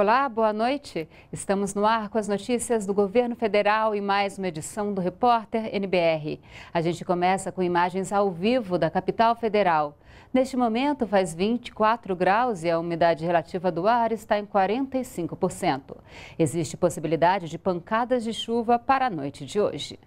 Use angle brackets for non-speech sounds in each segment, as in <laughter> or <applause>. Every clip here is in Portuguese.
Olá, boa noite. Estamos no ar com as notícias do governo federal e mais uma edição do Repórter NBR. A gente começa com imagens ao vivo da capital federal. Neste momento faz 24 graus e a umidade relativa do ar está em 45%. Existe possibilidade de pancadas de chuva para a noite de hoje.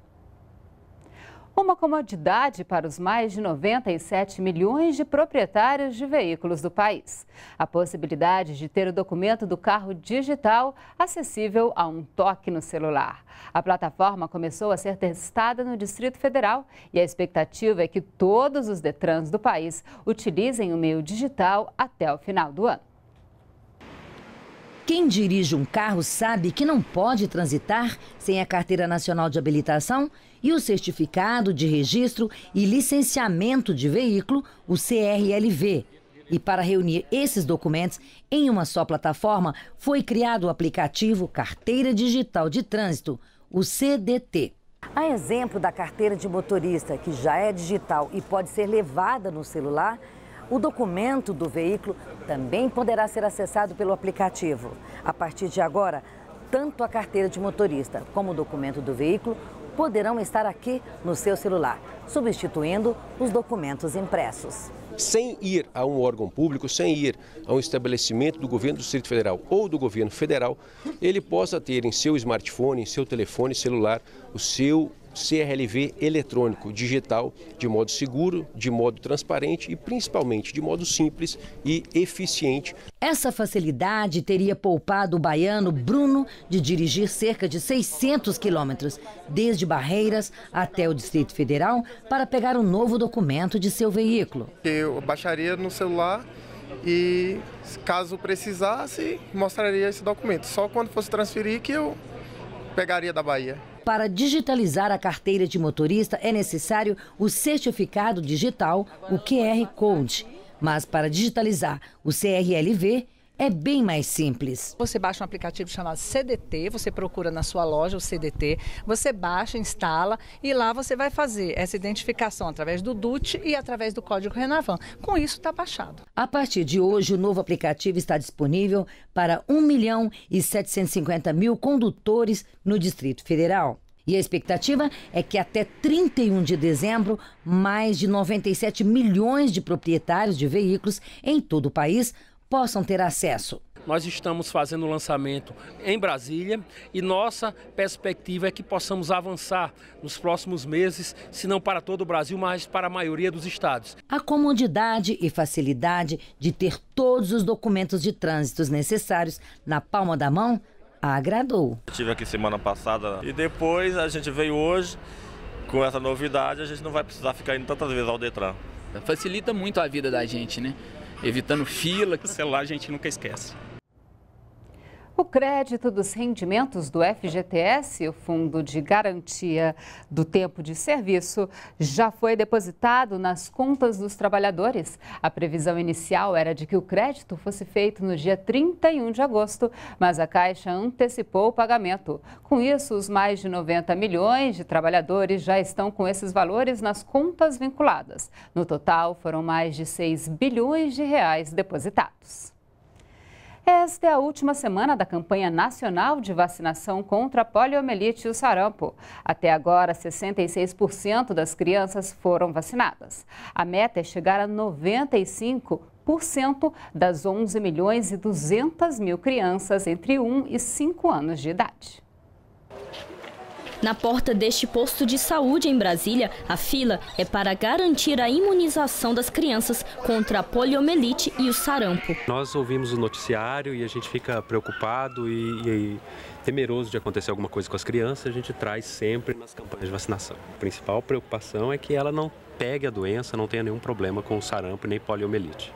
Uma comodidade para os mais de 97 milhões de proprietários de veículos do país. A possibilidade de ter o documento do carro digital acessível a um toque no celular. A plataforma começou a ser testada no Distrito Federal e a expectativa é que todos os Detrans do país utilizem o meio digital até o final do ano. Quem dirige um carro sabe que não pode transitar sem a Carteira Nacional de Habilitação e o Certificado de Registro e Licenciamento de Veículo, o CRLV. E para reunir esses documentos em uma só plataforma, foi criado o aplicativo Carteira Digital de Trânsito, o CDT. A exemplo da carteira de motorista, que já é digital e pode ser levada no celular, o documento do veículo também poderá ser acessado pelo aplicativo. A partir de agora, tanto a carteira de motorista como o documento do veículo poderão estar aqui no seu celular, substituindo os documentos impressos. Sem ir a um órgão público, sem ir a um estabelecimento do governo do Distrito Federal ou do governo federal, ele possa ter em seu smartphone, em seu telefone celular, o seu CRLV eletrônico digital de modo seguro, de modo transparente e principalmente de modo simples e eficiente. Essa facilidade teria poupado o baiano Bruno de dirigir cerca de 600 quilômetros, desde Barreiras até o Distrito Federal, para pegar o um novo documento de seu veículo. Eu baixaria no celular e, caso precisasse, mostraria esse documento. Só quando fosse transferir que eu pegaria da Bahia. Para digitalizar a carteira de motorista é necessário o certificado digital, o QR Code. Mas para digitalizar o CRLV, é bem mais simples. Você baixa um aplicativo chamado CDT, você procura na sua loja o CDT, você baixa, instala e lá você vai fazer essa identificação através do DUT e através do código Renavan. Com isso está baixado. A partir de hoje, o novo aplicativo está disponível para 1 milhão e 750 mil condutores no Distrito Federal. E a expectativa é que até 31 de dezembro, mais de 97 milhões de proprietários de veículos em todo o país possam ter acesso. Nós estamos fazendo o lançamento em Brasília e nossa perspectiva é que possamos avançar nos próximos meses, se não para todo o Brasil, mas para a maioria dos estados. A comodidade e facilidade de ter todos os documentos de trânsito necessários na palma da mão agradou. Estive aqui semana passada e depois a gente veio hoje com essa novidade, a gente não vai precisar ficar indo tantas vezes ao Detran. Facilita muito a vida da gente, né? evitando fila. O celular a gente nunca esquece. O crédito dos rendimentos do FGTS, o Fundo de Garantia do Tempo de Serviço, já foi depositado nas contas dos trabalhadores. A previsão inicial era de que o crédito fosse feito no dia 31 de agosto, mas a Caixa antecipou o pagamento. Com isso, os mais de 90 milhões de trabalhadores já estão com esses valores nas contas vinculadas. No total, foram mais de 6 bilhões de reais depositados. Esta é a última semana da campanha nacional de vacinação contra a poliomielite e o sarampo. Até agora, 66% das crianças foram vacinadas. A meta é chegar a 95 das 11 milhões e 200 mil crianças entre 1 e 5 anos de idade. Na porta deste posto de saúde em Brasília, a fila é para garantir a imunização das crianças contra a poliomielite e o sarampo. Nós ouvimos o noticiário e a gente fica preocupado e, e temeroso de acontecer alguma coisa com as crianças, a gente traz sempre nas campanhas de vacinação. A principal preocupação é que ela não pegue a doença, não tenha nenhum problema com o sarampo nem poliomielite.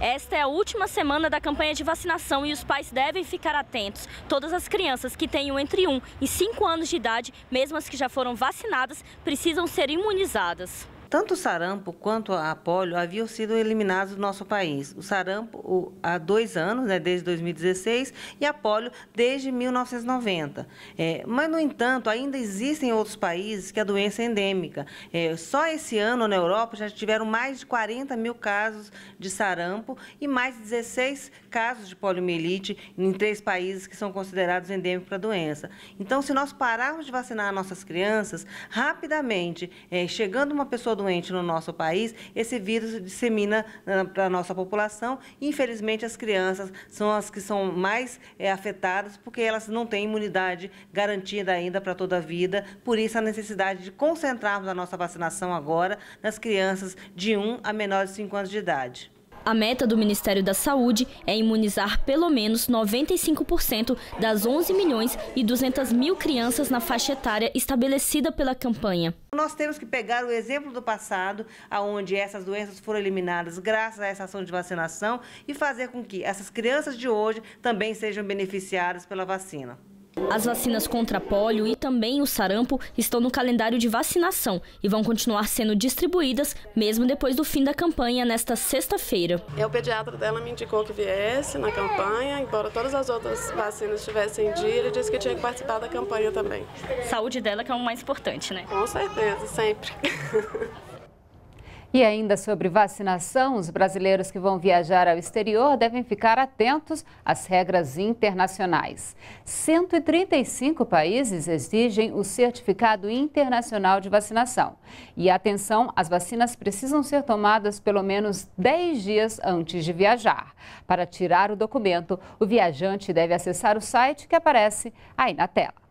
Esta é a última semana da campanha de vacinação e os pais devem ficar atentos. Todas as crianças que tenham entre 1 e 5 anos de idade, mesmo as que já foram vacinadas, precisam ser imunizadas. Tanto o sarampo quanto a polio haviam sido eliminados do nosso país. O sarampo o, há dois anos, né, desde 2016, e a polio desde 1990. É, mas, no entanto, ainda existem outros países que a doença é endêmica. É, só esse ano, na Europa, já tiveram mais de 40 mil casos de sarampo e mais de 16 casos de poliomielite em três países que são considerados endêmicos para a doença. Então, se nós pararmos de vacinar nossas crianças, rapidamente, é, chegando uma pessoa do doente no nosso país, esse vírus dissemina ah, para a nossa população. E, infelizmente, as crianças são as que são mais é, afetadas, porque elas não têm imunidade garantida ainda para toda a vida. Por isso, a necessidade de concentrarmos a nossa vacinação agora nas crianças de 1 a menor de 5 anos de idade. A meta do Ministério da Saúde é imunizar pelo menos 95% das 11 milhões e 200 mil crianças na faixa etária estabelecida pela campanha. Nós temos que pegar o exemplo do passado, onde essas doenças foram eliminadas graças a essa ação de vacinação, e fazer com que essas crianças de hoje também sejam beneficiadas pela vacina. As vacinas contra pólio e também o sarampo estão no calendário de vacinação e vão continuar sendo distribuídas mesmo depois do fim da campanha nesta sexta-feira. É, o pediatra dela me indicou que viesse na campanha, embora todas as outras vacinas estivessem em dia, ele disse que tinha que participar da campanha também. Saúde dela que é o mais importante, né? Com certeza, sempre. <laughs> E ainda sobre vacinação, os brasileiros que vão viajar ao exterior devem ficar atentos às regras internacionais. 135 países exigem o certificado internacional de vacinação. E atenção, as vacinas precisam ser tomadas pelo menos 10 dias antes de viajar. Para tirar o documento, o viajante deve acessar o site que aparece aí na tela.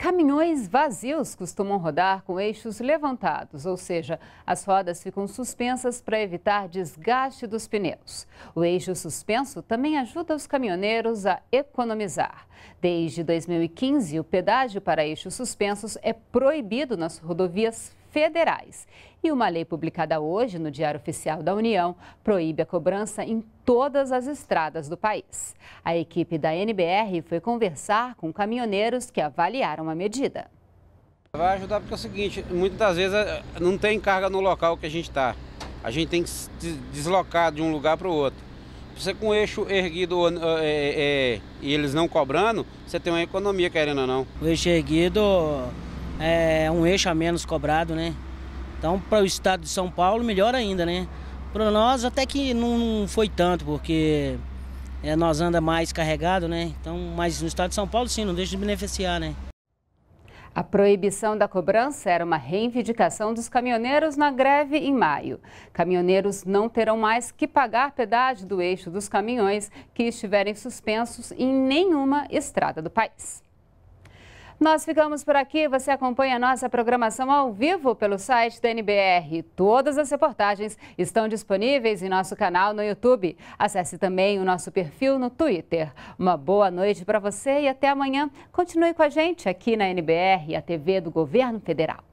Caminhões vazios costumam rodar com eixos levantados, ou seja, as rodas ficam suspensas para evitar desgaste dos pneus. O eixo suspenso também ajuda os caminhoneiros a economizar. Desde 2015, o pedágio para eixos suspensos é proibido nas rodovias federais. E uma lei publicada hoje no Diário Oficial da União proíbe a cobrança em todas as estradas do país. A equipe da NBR foi conversar com caminhoneiros que avaliaram a medida. Vai ajudar porque é o seguinte, muitas das vezes eh, não tem carga no local que a gente está. A gente tem que se deslocar de um lugar para o outro. Você com o eixo erguido é, é, e eles não cobrando, você tem uma economia, querendo ou não. O eixo erguido é um eixo a menos cobrado, né? Então, para o estado de São Paulo, melhor ainda, né? Para nós, até que não foi tanto, porque é, nós anda mais carregado, né? Então, mas no estado de São Paulo, sim, não deixa de beneficiar, né? A proibição da cobrança era uma reivindicação dos caminhoneiros na greve em maio. Caminhoneiros não terão mais que pagar pedágio do eixo dos caminhões que estiverem suspensos em nenhuma estrada do país. Nós ficamos por aqui. Você acompanha nossa programação ao vivo pelo site da NBR. Todas as reportagens estão disponíveis em nosso canal no YouTube. Acesse também o nosso perfil no Twitter. Uma boa noite para você e até amanhã. Continue com a gente aqui na NBR, a TV do Governo Federal.